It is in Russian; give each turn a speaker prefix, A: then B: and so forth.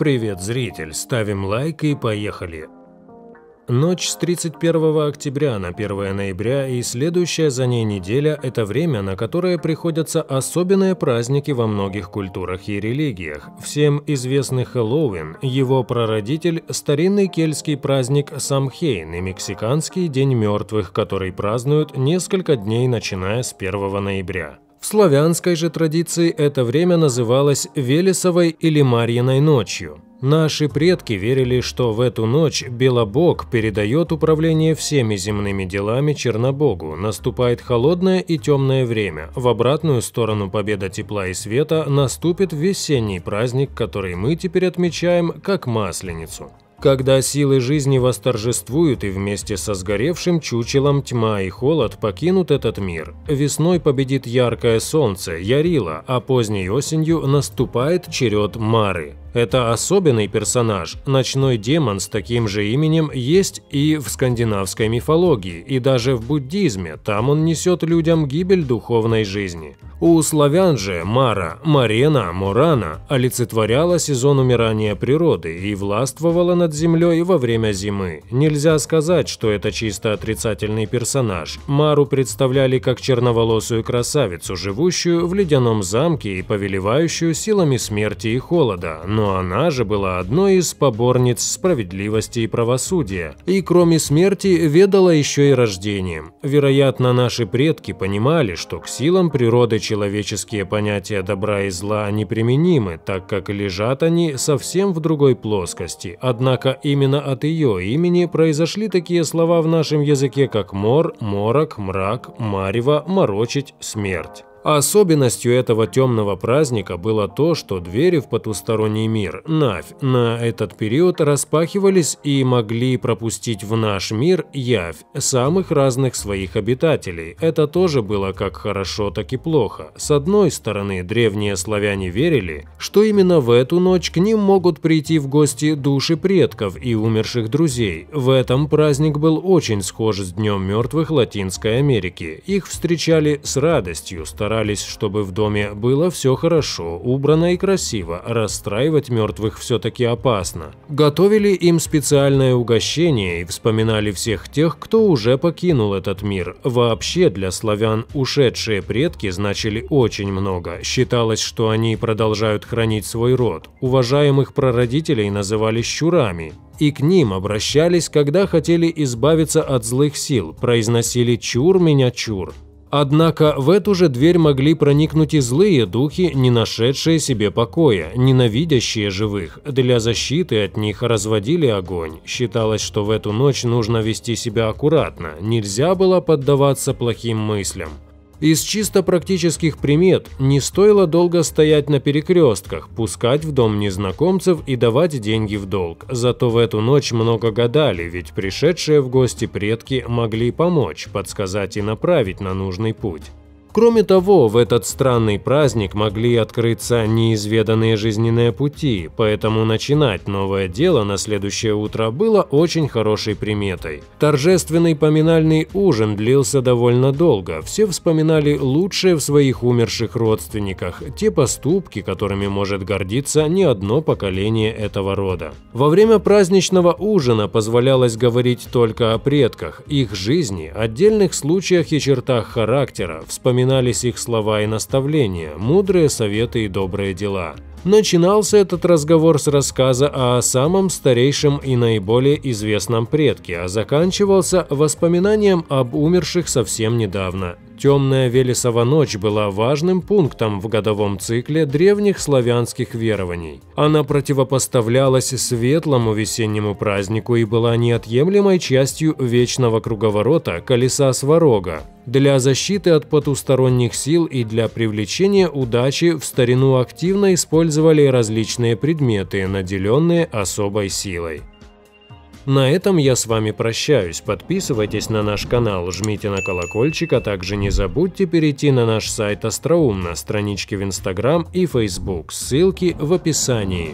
A: Привет, зритель, ставим лайк и поехали. Ночь с 31 октября на 1 ноября и следующая за ней неделя – это время, на которое приходятся особенные праздники во многих культурах и религиях. Всем известный Хэллоуин, его прародитель – старинный кельтский праздник Самхейн и мексиканский День мертвых, который празднуют несколько дней, начиная с 1 ноября. В славянской же традиции это время называлось Велесовой или Марьиной ночью. Наши предки верили, что в эту ночь Белобог передает управление всеми земными делами Чернобогу, наступает холодное и темное время, в обратную сторону победа тепла и света наступит весенний праздник, который мы теперь отмечаем как Масленицу когда силы жизни восторжествуют и вместе со сгоревшим чучелом тьма и холод покинут этот мир. Весной победит яркое солнце, Ярила, а поздней осенью наступает черед Мары. Это особенный персонаж, ночной демон с таким же именем есть и в скандинавской мифологии, и даже в буддизме, там он несет людям гибель духовной жизни. У славян же Мара, Марена, Мурана олицетворяла сезон умирания природы и властвовала над под землей во время зимы. Нельзя сказать, что это чисто отрицательный персонаж. Мару представляли как черноволосую красавицу, живущую в ледяном замке и повелевающую силами смерти и холода, но она же была одной из поборниц справедливости и правосудия, и кроме смерти ведала еще и рождением. Вероятно, наши предки понимали, что к силам природы человеческие понятия добра и зла неприменимы, так как лежат они совсем в другой плоскости, однако Однако именно от ее имени произошли такие слова в нашем языке, как мор, морок, мрак, марево, морочить, смерть. Особенностью этого темного праздника было то, что двери в потусторонний мир, Навь, на этот период распахивались и могли пропустить в наш мир Явь, самых разных своих обитателей. Это тоже было как хорошо, так и плохо. С одной стороны, древние славяне верили, что именно в эту ночь к ним могут прийти в гости души предков и умерших друзей. В этом праздник был очень схож с Днем мертвых Латинской Америки. Их встречали с радостью, стараясь старались, чтобы в доме было все хорошо, убрано и красиво, расстраивать мертвых все-таки опасно. Готовили им специальное угощение и вспоминали всех тех, кто уже покинул этот мир. Вообще для славян ушедшие предки значили очень много. Считалось, что они продолжают хранить свой род. Уважаемых прародителей называли щурами и к ним обращались, когда хотели избавиться от злых сил, произносили «чур меня, чур». Однако в эту же дверь могли проникнуть и злые духи, не нашедшие себе покоя, ненавидящие живых. Для защиты от них разводили огонь. Считалось, что в эту ночь нужно вести себя аккуратно, нельзя было поддаваться плохим мыслям. Из чисто практических примет не стоило долго стоять на перекрестках, пускать в дом незнакомцев и давать деньги в долг. Зато в эту ночь много гадали, ведь пришедшие в гости предки могли помочь, подсказать и направить на нужный путь. Кроме того, в этот странный праздник могли открыться неизведанные жизненные пути, поэтому начинать новое дело на следующее утро было очень хорошей приметой. Торжественный поминальный ужин длился довольно долго, все вспоминали лучшее в своих умерших родственниках, те поступки, которыми может гордиться не одно поколение этого рода. Во время праздничного ужина позволялось говорить только о предках, их жизни, отдельных случаях и чертах характера, вспоминать вспоминались их слова и наставления, мудрые советы и добрые дела. Начинался этот разговор с рассказа о самом старейшем и наиболее известном предке, а заканчивался воспоминанием об умерших совсем недавно. Темная Велесова ночь была важным пунктом в годовом цикле древних славянских верований. Она противопоставлялась светлому весеннему празднику и была неотъемлемой частью вечного круговорота колеса Сварога для защиты от потусторонних сил и для привлечения удачи в старину активно использовали различные предметы, наделенные особой силой. На этом я с вами прощаюсь. Подписывайтесь на наш канал, жмите на колокольчик, а также не забудьте перейти на наш сайт Остроум на страничке в Инстаграм и Фейсбук. Ссылки в описании.